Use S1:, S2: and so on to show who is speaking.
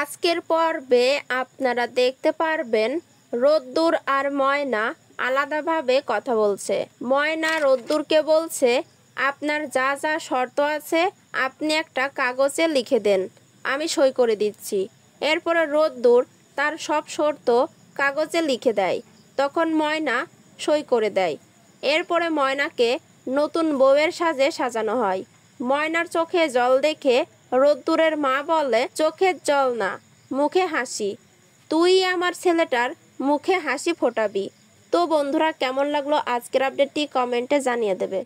S1: আজকের পর্বে আপনারা দেখতে পারবেন রোদ্দুর আর ময়না আলাদাভাবে কথা বলছে ময়না রোদ্দুরকে বলছে আপনার যা যা শর্ত আছে আপনি একটা কাগজে লিখে দেন আমি সই করে দিচ্ছি এরপরে রোদ্দুর তার সব শর্ত কাগজে লিখে দেয় তখন ময়না সই করে দেয় এরপরে ময়নাকে নতুন বউয়ের সাজে সাজানো হয় ময়নার চোখে জল দেখে রোদ্দুরের মা বলে চোখের জল না মুখে হাসি তুই আমার ছেলেটার মুখে হাসি ফোটাবি তো বন্ধুরা কেমন লাগলো আজকের আপডেটটি কমেন্টে জানিয়ে দেবে